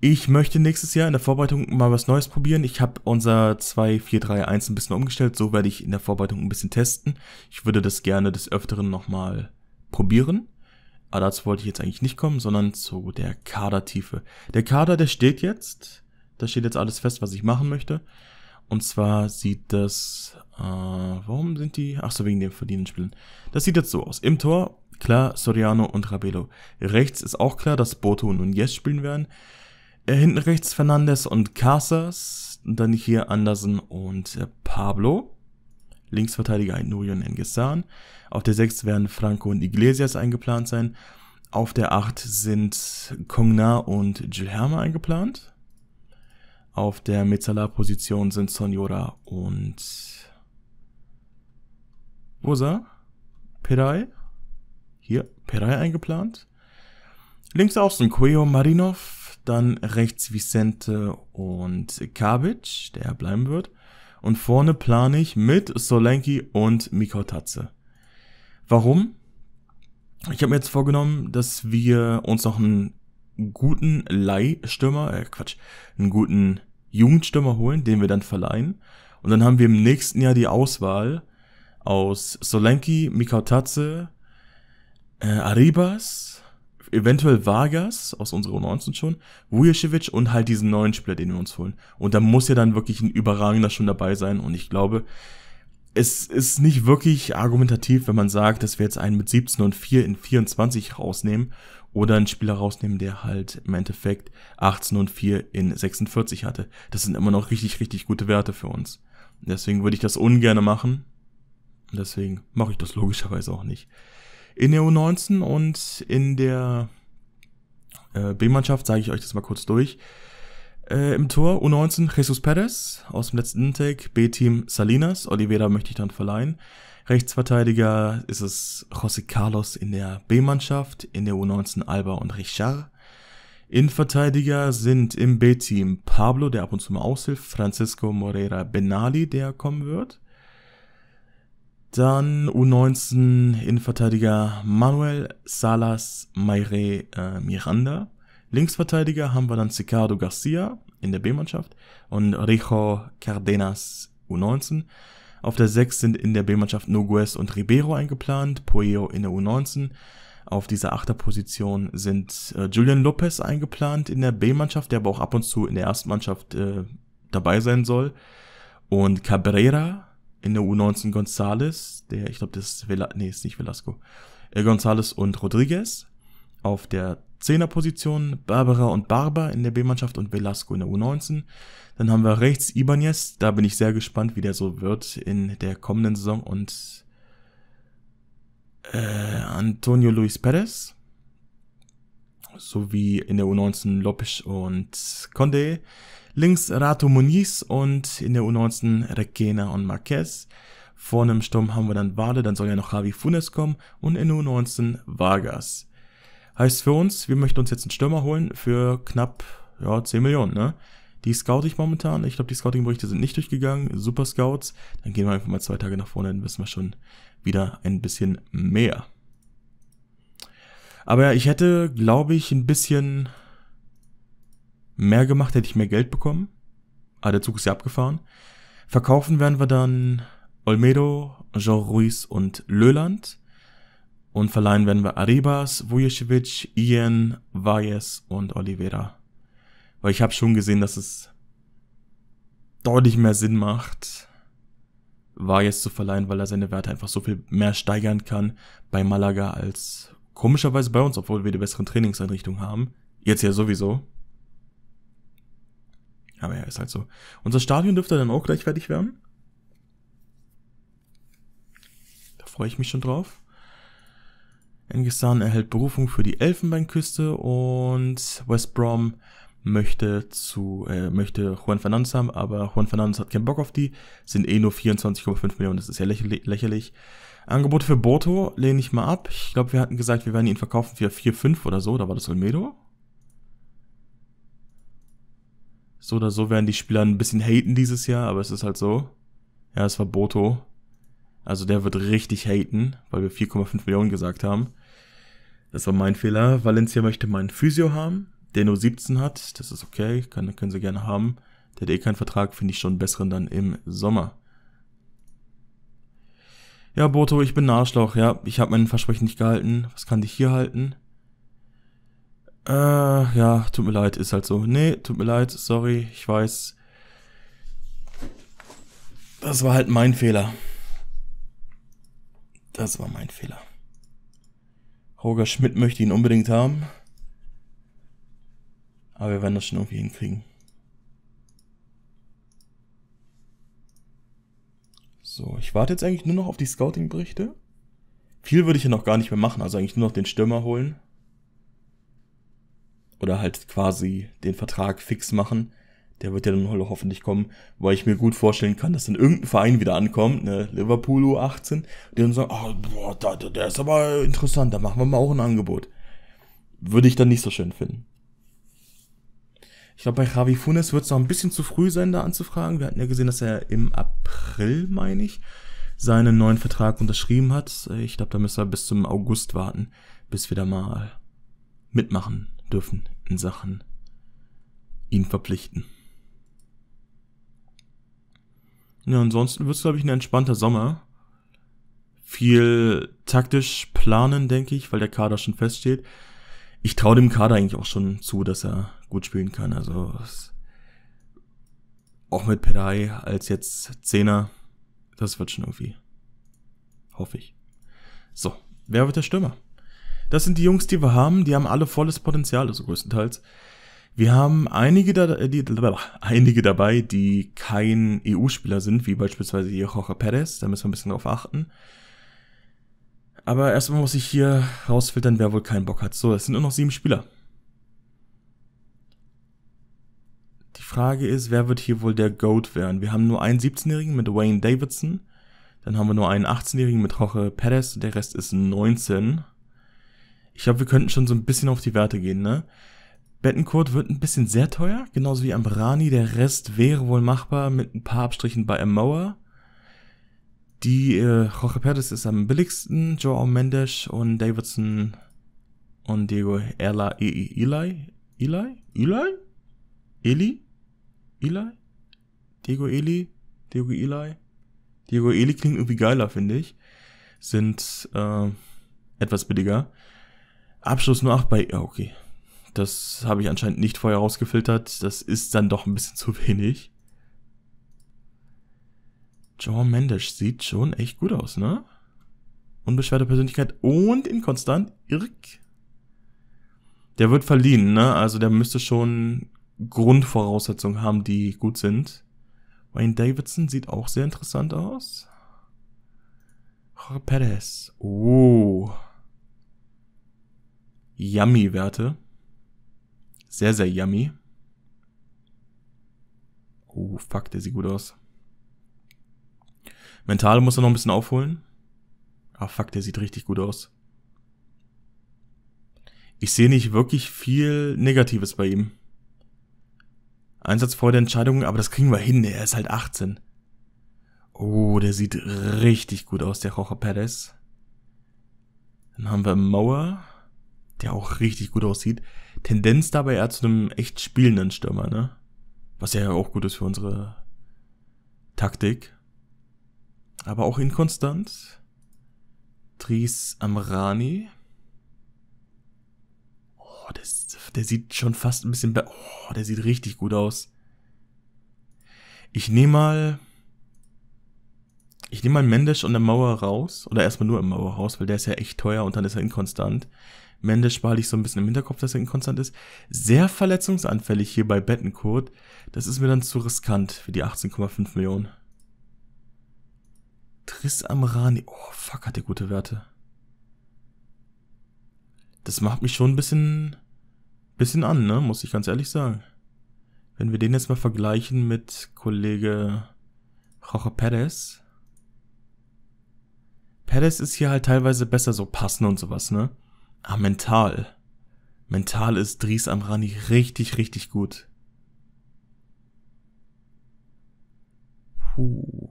Ich möchte nächstes Jahr in der Vorbereitung mal was Neues probieren. Ich habe unser 2, 4, 3, 1 ein bisschen umgestellt. So werde ich in der Vorbereitung ein bisschen testen. Ich würde das gerne des Öfteren nochmal probieren. Aber dazu wollte ich jetzt eigentlich nicht kommen, sondern zu der Kadertiefe. Der Kader, der steht jetzt. Da steht jetzt alles fest, was ich machen möchte. Und zwar sieht das... Äh, warum sind die... Ach so, wegen den verdienten Spielen. Das sieht jetzt so aus. Im Tor Klar, Soriano und Rabelo. Rechts ist auch klar, dass Boto und Nunez spielen werden. Äh, hinten rechts Fernandes und Casas. dann hier Andersen und äh, Pablo. Linksverteidiger Nurion Engesan. Auf der 6 werden Franco und Iglesias eingeplant sein. Auf der 8 sind Kongna und Gilherme eingeplant. Auf der Mezzala-Position sind Sonjora und... Wo ist er? Peray? Perai eingeplant. Links außen Queo Marinov, dann rechts Vicente und Kabic, der bleiben wird. Und vorne plane ich mit Solenki und Mikko Warum? Ich habe mir jetzt vorgenommen, dass wir uns noch einen guten Leihstürmer, äh Quatsch, einen guten Jugendstürmer holen, den wir dann verleihen. Und dann haben wir im nächsten Jahr die Auswahl aus Solenki, Mikau äh, Arribas, eventuell Vargas aus unserer U19 schon, Vujosevic und halt diesen neuen Spieler, den wir uns holen. Und da muss ja dann wirklich ein überragender schon dabei sein. Und ich glaube, es ist nicht wirklich argumentativ, wenn man sagt, dass wir jetzt einen mit 17 und 4 in 24 rausnehmen oder einen Spieler rausnehmen, der halt im Endeffekt 18 und 4 in 46 hatte. Das sind immer noch richtig, richtig gute Werte für uns. Deswegen würde ich das ungern machen. Deswegen mache ich das logischerweise auch nicht in der U19 und in der äh, B-Mannschaft zeige ich euch das mal kurz durch. Äh, Im Tor U19 Jesus Perez aus dem letzten Intake, B-Team Salinas, Oliveira möchte ich dann verleihen. Rechtsverteidiger ist es José Carlos in der B-Mannschaft, in der U19 Alba und Richard. Innenverteidiger sind im B-Team Pablo, der ab und zu mal aushilft, Francisco Moreira Benali, der kommen wird. Dann U19 Innenverteidiger Manuel Salas Maire äh, Miranda. Linksverteidiger haben wir dann Sicardo Garcia in der B-Mannschaft und Rijo Cardenas U19. Auf der 6 sind in der B-Mannschaft Nogues und Ribeiro eingeplant, Poeo in der U19. Auf dieser 8er Position sind äh, Julian Lopez eingeplant in der B-Mannschaft, der aber auch ab und zu in der Erstmannschaft äh, dabei sein soll. Und Cabrera in der U19 Gonzales, der, ich glaube, das ist Vela nee, ist nicht Velasco. Äh, Gonzales und Rodriguez. Auf der 10er Position Barbara und Barba in der B-Mannschaft und Velasco in der U19. Dann haben wir rechts Ibanez, da bin ich sehr gespannt, wie der so wird in der kommenden Saison und äh, Antonio Luis Perez sowie in der U19 Lopez und Conde. Links Rato Muniz und in der U19 Requena und Marquez. Vorne im Sturm haben wir dann Wade, dann soll ja noch Javi Funes kommen und in der U19 Vargas. Heißt für uns, wir möchten uns jetzt einen Stürmer holen für knapp ja, 10 Millionen, ne? Die scout ich momentan. Ich glaube, die Scouting-Berichte sind nicht durchgegangen. Super Scouts. Dann gehen wir einfach mal zwei Tage nach vorne, dann wissen wir schon wieder ein bisschen mehr. Aber ja, ich hätte, glaube ich, ein bisschen mehr gemacht, hätte ich mehr Geld bekommen. Aber ah, der Zug ist ja abgefahren. Verkaufen werden wir dann Olmedo, Jean Ruiz und Löland. Und verleihen werden wir Arribas, Vujosevic, Ian, Valles und Oliveira. Weil ich habe schon gesehen, dass es deutlich mehr Sinn macht, Valles zu verleihen, weil er seine Werte einfach so viel mehr steigern kann bei Malaga als komischerweise bei uns, obwohl wir die besseren Trainingseinrichtungen haben. Jetzt ja sowieso. Aber ja, ist halt so. Unser Stadion dürfte dann auch gleich fertig werden. Da freue ich mich schon drauf. Engistan erhält Berufung für die Elfenbeinküste und West Brom möchte zu äh, möchte Juan Fernandes haben, aber Juan Fernandes hat keinen Bock auf die, sind eh nur 24,5 Millionen, das ist ja lächerlich, lächerlich. Angebote für Boto lehne ich mal ab. Ich glaube, wir hatten gesagt, wir werden ihn verkaufen für 4,5 oder so, da war das Olmedo. So oder so werden die Spieler ein bisschen haten dieses Jahr, aber es ist halt so. Ja, es war Boto. Also der wird richtig haten, weil wir 4,5 Millionen gesagt haben. Das war mein Fehler. Valencia möchte meinen Physio haben, der nur 17 hat. Das ist okay, kann, können sie gerne haben. Der hat eh keinen Vertrag, finde ich schon besseren dann im Sommer. Ja, Boto, ich bin ein Arschloch. Ja, ich habe mein Versprechen nicht gehalten. Was kann ich hier halten? Äh, ja, tut mir leid, ist halt so. Nee, tut mir leid, sorry, ich weiß. Das war halt mein Fehler. Das war mein Fehler. Roger Schmidt möchte ihn unbedingt haben. Aber wir werden das schon irgendwie hinkriegen. So, ich warte jetzt eigentlich nur noch auf die Scouting-Berichte. Viel würde ich ja noch gar nicht mehr machen, also eigentlich nur noch den Stürmer holen oder halt quasi den Vertrag fix machen. Der wird ja dann hoffentlich kommen, weil ich mir gut vorstellen kann, dass dann irgendein Verein wieder ankommt, ne, Liverpool U18, die dann sagen, oh, boah, der, der ist aber interessant, da machen wir mal auch ein Angebot. Würde ich dann nicht so schön finden. Ich glaube, bei Javi Funes wird es noch ein bisschen zu früh sein, da anzufragen. Wir hatten ja gesehen, dass er im April, meine ich, seinen neuen Vertrag unterschrieben hat. Ich glaube, da müssen wir bis zum August warten, bis wir da mal mitmachen dürfen in Sachen ihn verpflichten. Ja, ansonsten wird es, glaube ich, ein entspannter Sommer. Viel taktisch planen, denke ich, weil der Kader schon feststeht. Ich traue dem Kader eigentlich auch schon zu, dass er gut spielen kann. Also auch mit Pedai als jetzt Zehner, das wird schon irgendwie. Hoffe ich. So, wer wird der Stürmer? Das sind die Jungs, die wir haben. Die haben alle volles Potenzial, also größtenteils. Wir haben einige, da, äh, die, einige dabei, die kein EU-Spieler sind, wie beispielsweise hier Jorge Perez. Da müssen wir ein bisschen drauf achten. Aber erstmal muss ich hier rausfiltern, wer wohl keinen Bock hat. So, es sind nur noch sieben Spieler. Die Frage ist, wer wird hier wohl der GOAT werden? Wir haben nur einen 17-Jährigen mit Wayne Davidson. Dann haben wir nur einen 18-Jährigen mit Jorge Perez. Der Rest ist 19. Ich glaube, wir könnten schon so ein bisschen auf die Werte gehen, ne? Bettenkurt wird ein bisschen sehr teuer, genauso wie Ambrani. Der Rest wäre wohl machbar mit ein paar Abstrichen bei Amoa. Die äh, Jorge Perez ist am billigsten, Joao Mendes und Davidson und Diego Erla, Eli, Eli, Eli, Eli, Eli, Eli, Diego Eli, Diego Eli, Diego Eli klingt irgendwie geiler, finde ich, sind äh, etwas billiger. Abschluss nur 8 bei. Okay. Das habe ich anscheinend nicht vorher rausgefiltert. Das ist dann doch ein bisschen zu wenig. John Mendes sieht schon echt gut aus, ne? Unbeschwerte Persönlichkeit und inkonstant. Irk. Der wird verliehen, ne? Also der müsste schon Grundvoraussetzungen haben, die gut sind. Wayne Davidson sieht auch sehr interessant aus. Jorge Perez. Oh yummy Werte. Sehr, sehr yummy. Oh, fuck, der sieht gut aus. Mentale muss er noch ein bisschen aufholen. Ah, fuck, der sieht richtig gut aus. Ich sehe nicht wirklich viel Negatives bei ihm. Einsatz vor der Entscheidung, aber das kriegen wir hin, er ist halt 18. Oh, der sieht richtig gut aus, der Rocha Perez. Dann haben wir Mauer der auch richtig gut aussieht. Tendenz dabei eher zu einem echt spielenden Stürmer, ne? Was ja auch gut ist für unsere Taktik. Aber auch inkonstant. Tris Amrani. Oh, das, der sieht schon fast ein bisschen... Oh, der sieht richtig gut aus. Ich nehme mal... Ich nehme mal Mendes und der Mauer raus. Oder erstmal nur im Mauer raus, weil der ist ja echt teuer und dann ist er inkonstant. Mendes behalte ich so ein bisschen im Hinterkopf, dass er inkonstant ist. Sehr verletzungsanfällig hier bei Bettencourt. Das ist mir dann zu riskant für die 18,5 Millionen. Triss Amrani. Oh, fuck, hat der gute Werte. Das macht mich schon ein bisschen, bisschen an, ne? Muss ich ganz ehrlich sagen. Wenn wir den jetzt mal vergleichen mit Kollege Jorge Perez. Perez ist hier halt teilweise besser so passen und sowas, ne? Ah, mental. Mental ist Dries Amrani richtig, richtig gut. Puh.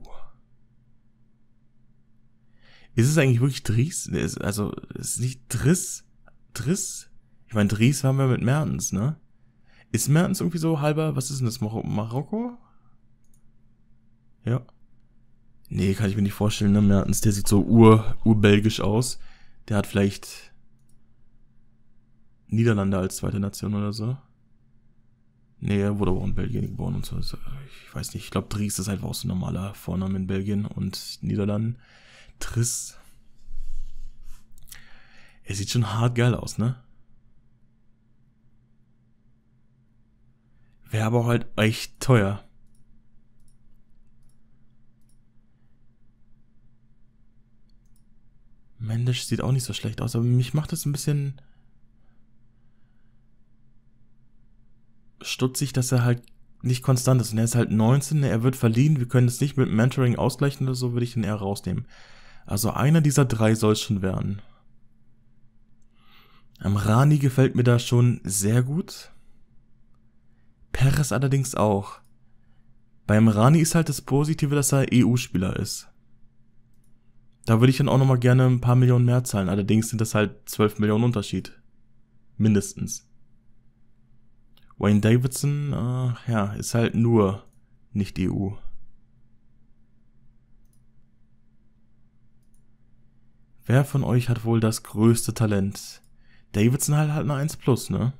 Ist es eigentlich wirklich Dries? Also, ist nicht Driss? Driss? Ich meine, Dries haben wir mit Mertens, ne? Ist Mertens irgendwie so halber, was ist denn das, Mar Marokko? Ja. Nee, kann ich mir nicht vorstellen, ne? Mertens, der sieht so ur, urbelgisch aus. Der hat vielleicht Niederlande als zweite Nation oder so. Nee, er wurde auch in Belgien geboren und so. Also, ich weiß nicht, ich glaube, Dries ist einfach auch so ein normaler Vorname in Belgien und Niederlanden. Triss. Er sieht schon hart geil aus, ne? Wäre aber halt echt teuer. Mendes sieht auch nicht so schlecht aus, aber mich macht das ein bisschen stutzig, dass er halt nicht konstant ist. Und er ist halt 19, er wird verliehen, wir können es nicht mit Mentoring ausgleichen oder so, würde ich ihn eher rausnehmen. Also einer dieser drei soll es schon werden. Amrani ähm, gefällt mir da schon sehr gut. Peres allerdings auch. Beim Rani ist halt das Positive, dass er EU-Spieler ist. Da würde ich dann auch nochmal gerne ein paar Millionen mehr zahlen. Allerdings sind das halt 12 Millionen Unterschied. Mindestens. Wayne Davidson, äh, ja, ist halt nur nicht EU. Wer von euch hat wohl das größte Talent? Davidson halt halt eine 1 plus, ne?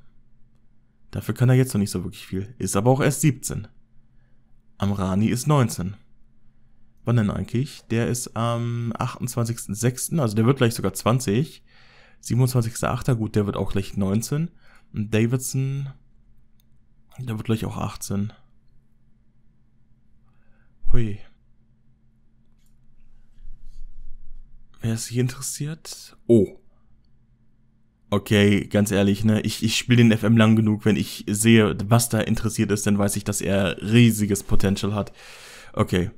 Dafür kann er jetzt noch nicht so wirklich viel. Ist aber auch erst 17. Amrani ist 19. Wann denn eigentlich? Der ist am 28.06., also der wird gleich sogar 20. 27.08., gut, der wird auch gleich 19. Und Davidson der wird gleich auch 18. Hui. Wer ist hier interessiert? Oh. Okay, ganz ehrlich, ne? Ich, ich spiele den FM lang genug. Wenn ich sehe, was da interessiert ist, dann weiß ich, dass er riesiges Potential hat. Okay.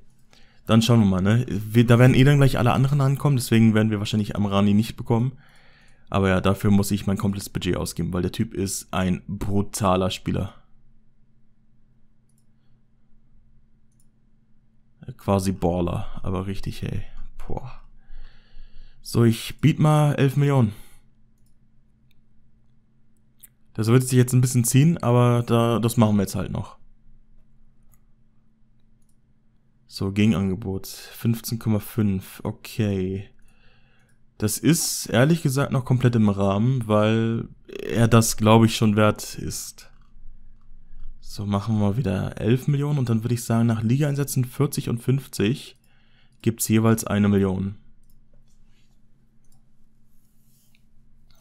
Dann schauen wir mal, ne? Wir, da werden eh dann gleich alle anderen ankommen, deswegen werden wir wahrscheinlich Amrani nicht bekommen. Aber ja, dafür muss ich mein komplettes Budget ausgeben, weil der Typ ist ein brutaler Spieler. quasi Baller, aber richtig, ey. Boah. So, ich biet mal 11 Millionen. Das wird sich jetzt ein bisschen ziehen, aber da, das machen wir jetzt halt noch. So, Gegenangebot. 15,5. Okay. Das ist ehrlich gesagt noch komplett im Rahmen, weil er das, glaube ich, schon wert ist. So, machen wir mal wieder 11 Millionen und dann würde ich sagen, nach Liga-Einsätzen 40 und 50 gibt es jeweils eine Million.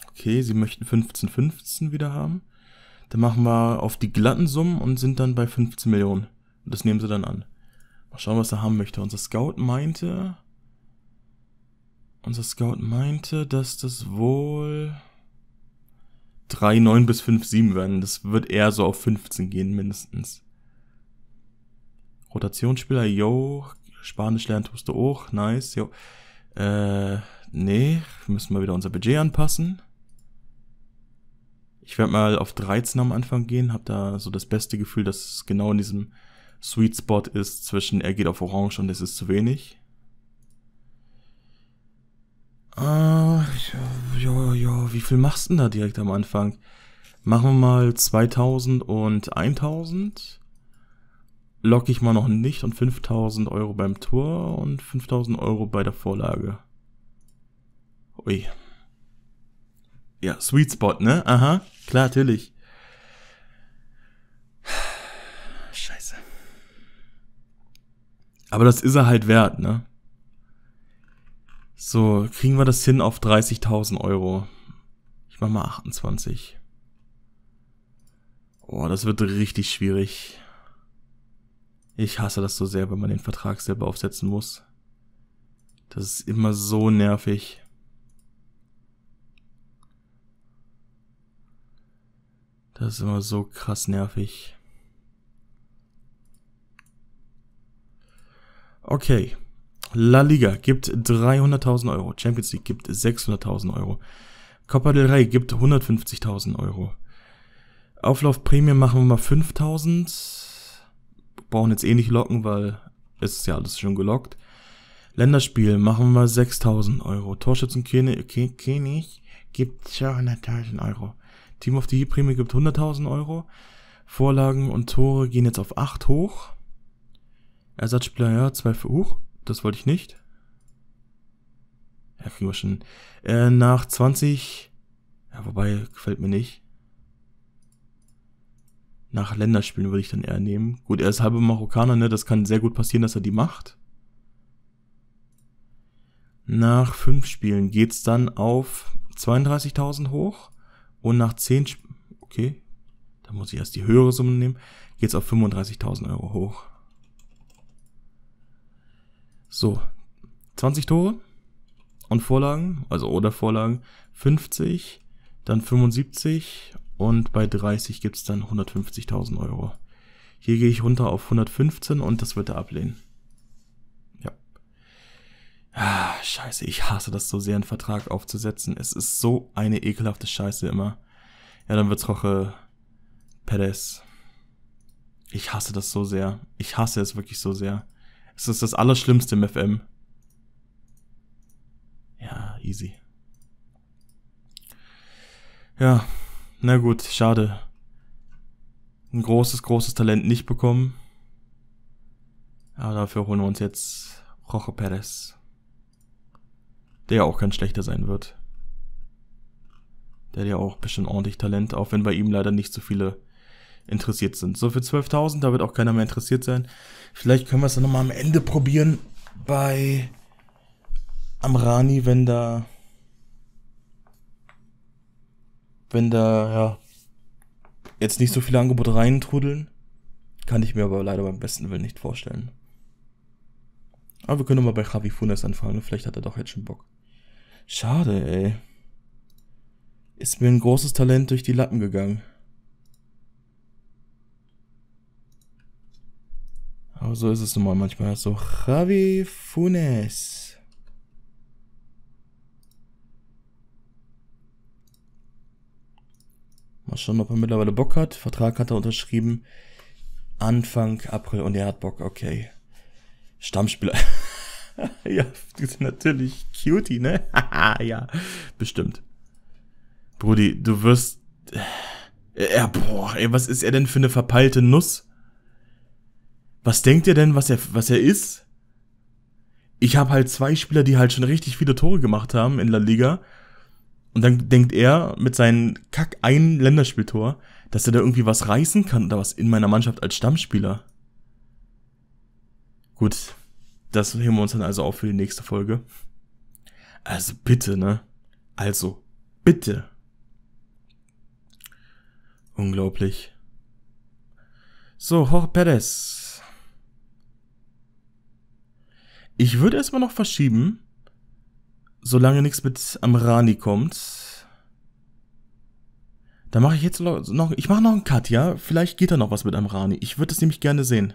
Okay, sie möchten 15, 15 wieder haben. Dann machen wir auf die glatten Summen und sind dann bei 15 Millionen. Und das nehmen sie dann an. Mal schauen, was er haben möchte. Unser Scout meinte... Unser Scout meinte, dass das wohl... 3,9 bis 5,7 werden. Das wird eher so auf 15 gehen, mindestens. Rotationsspieler, yo. Spanisch lernen tust du auch, nice, yo. Äh, nee, müssen wir wieder unser Budget anpassen. Ich werde mal auf 13 am Anfang gehen, Hab da so das beste Gefühl, dass es genau in diesem Sweet Spot ist zwischen er geht auf Orange und es ist zu wenig. Ah, ja, ja, ja, wie viel machst du denn da direkt am Anfang? Machen wir mal 2000 und 1000. Locke ich mal noch nicht und 5000 Euro beim Tor und 5000 Euro bei der Vorlage. Ui. Ja, Sweet Spot, ne? Aha, klar, natürlich. Scheiße. Aber das ist er halt wert, ne? So, kriegen wir das hin auf 30.000 Euro? Ich mach mal 28. Oh, das wird richtig schwierig. Ich hasse das so sehr, wenn man den Vertrag selber aufsetzen muss. Das ist immer so nervig. Das ist immer so krass nervig. Okay. La Liga gibt 300.000 Euro. Champions League gibt 600.000 Euro. Copa del Rey gibt 150.000 Euro. Auflaufprämie machen wir mal 5.000. Brauchen jetzt eh nicht locken, weil es ist ja alles schon gelockt. Länderspiel machen wir mal 6.000 Euro. Torschützenkönig gibt 200.000 Euro. Team of the Year Prämie gibt 100.000 Euro. Vorlagen und Tore gehen jetzt auf 8 hoch. Ersatzspieler, ja, 2 für hoch. Das wollte ich nicht. Ja, kriegen wir schon. Äh, nach 20. Ja, wobei, gefällt mir nicht. Nach Länderspielen würde ich dann eher nehmen. Gut, er ist halber Marokkaner, ne? Das kann sehr gut passieren, dass er die macht. Nach 5 Spielen geht es dann auf 32.000 hoch. Und nach 10 Sp Okay. Da muss ich erst die höhere Summe nehmen. Geht es auf 35.000 Euro hoch. So, 20 Tore und Vorlagen, also oder Vorlagen 50, dann 75 und bei 30 gibt es dann 150.000 Euro. Hier gehe ich runter auf 115 und das wird er ablehnen. Ja. Ah, scheiße, ich hasse das so sehr, einen Vertrag aufzusetzen. Es ist so eine ekelhafte Scheiße immer. Ja, dann wird's Roche Perez. Ich hasse das so sehr. Ich hasse es wirklich so sehr. Es ist das Allerschlimmste im FM. Ja, easy. Ja, na gut, schade. Ein großes, großes Talent nicht bekommen. Aber dafür holen wir uns jetzt Roche Perez. Der ja auch kein schlechter sein wird. Der hat ja auch bestimmt ordentlich Talent, auch wenn bei ihm leider nicht so viele interessiert sind. So für 12.000, da wird auch keiner mehr interessiert sein. Vielleicht können wir es dann nochmal am Ende probieren bei Amrani, wenn da wenn da ja jetzt nicht so viele Angebote reintrudeln. Kann ich mir aber leider beim besten Willen nicht vorstellen. Aber wir können mal bei Javi Funes anfangen. Vielleicht hat er doch jetzt schon Bock. Schade, ey. Ist mir ein großes Talent durch die Lappen gegangen. Aber so ist es nun mal manchmal. So, Javi Funes. Mal schauen, ob er mittlerweile Bock hat. Vertrag hat er unterschrieben. Anfang April. Und er hat Bock, okay. Stammspieler. ja, natürlich. Cutie, ne? ja, bestimmt. Brudi, du wirst... Ja, äh, boah, ey, was ist er denn für eine verpeilte Nuss? was denkt ihr denn, was er, was er ist? Ich habe halt zwei Spieler, die halt schon richtig viele Tore gemacht haben in La Liga. Und dann denkt er mit seinem Kack ein Länderspieltor, dass er da irgendwie was reißen kann oder was in meiner Mannschaft als Stammspieler. Gut, das heben wir uns dann also auf für die nächste Folge. Also bitte, ne? Also bitte. Unglaublich. So, Jorge Perez Ich würde erstmal noch verschieben, solange nichts mit Amrani kommt. Da mache ich jetzt noch, ich mache noch einen Cut, ja? Vielleicht geht da noch was mit Amrani. Ich würde es nämlich gerne sehen.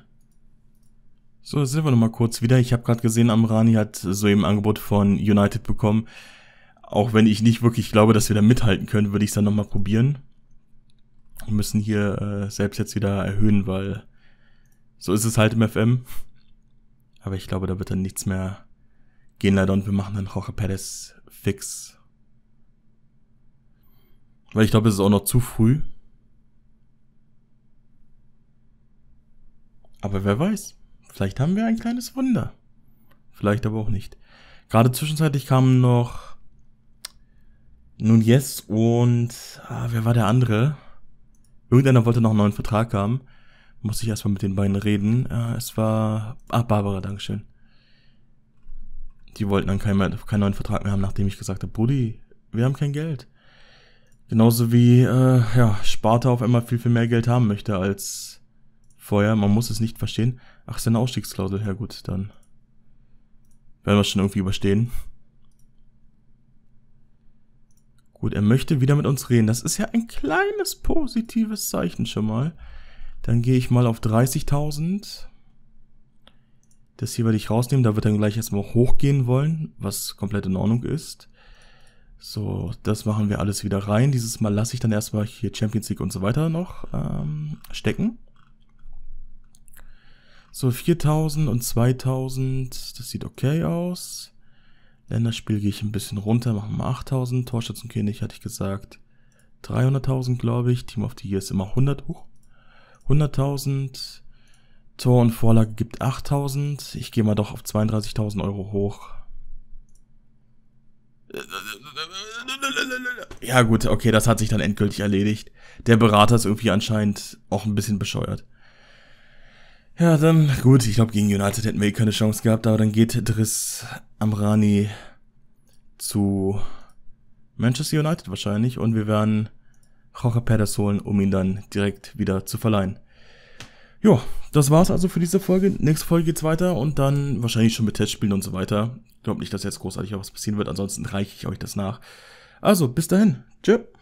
So, da sind wir nochmal kurz wieder. Ich habe gerade gesehen, Amrani hat soeben ein Angebot von United bekommen. Auch wenn ich nicht wirklich glaube, dass wir da mithalten können, würde ich es dann nochmal probieren. Wir müssen hier äh, selbst jetzt wieder erhöhen, weil so ist es halt im FM. Aber ich glaube, da wird dann nichts mehr gehen leider und wir machen dann Jorge Perez fix. Weil ich glaube, es ist auch noch zu früh. Aber wer weiß, vielleicht haben wir ein kleines Wunder. Vielleicht aber auch nicht. Gerade zwischenzeitlich kamen noch Nunez und ah, wer war der andere? Irgendeiner wollte noch einen neuen Vertrag haben muss ich erstmal mit den beiden reden. Äh, es war. Ah, Barbara, Dankeschön. Die wollten dann keinen, keinen neuen Vertrag mehr haben, nachdem ich gesagt habe, Buddy, wir haben kein Geld. Genauso wie äh, ja, Sparta auf einmal viel, viel mehr Geld haben möchte als vorher. Man muss es nicht verstehen. Ach, ist eine Ausstiegsklausel. Ja gut, dann werden wir es schon irgendwie überstehen. Gut, er möchte wieder mit uns reden. Das ist ja ein kleines positives Zeichen schon mal. Dann gehe ich mal auf 30.000. Das hier werde ich rausnehmen. Da wird dann gleich erstmal hochgehen wollen, was komplett in Ordnung ist. So, das machen wir alles wieder rein. Dieses Mal lasse ich dann erstmal hier Champions League und so weiter noch ähm, stecken. So, 4000 und 2000, das sieht okay aus. Länderspiel gehe ich ein bisschen runter, machen wir 8000. Torschützenkönig hatte ich gesagt. 300.000, glaube ich. Team of the Year ist immer 100 hoch. 100.000. Tor und Vorlage gibt 8.000. Ich gehe mal doch auf 32.000 Euro hoch. Ja gut, okay, das hat sich dann endgültig erledigt. Der Berater ist irgendwie anscheinend auch ein bisschen bescheuert. Ja, dann gut, ich glaube, gegen United hätten wir eh keine Chance gehabt, aber dann geht Driss Amrani zu Manchester United wahrscheinlich und wir werden holen, um ihn dann direkt wieder zu verleihen. Ja, das war's also für diese Folge. Nächste Folge geht's weiter und dann wahrscheinlich schon mit Testspielen und so weiter. Ich glaube nicht, dass jetzt großartig auch was passieren wird, ansonsten reiche ich euch das nach. Also, bis dahin. Tschüss.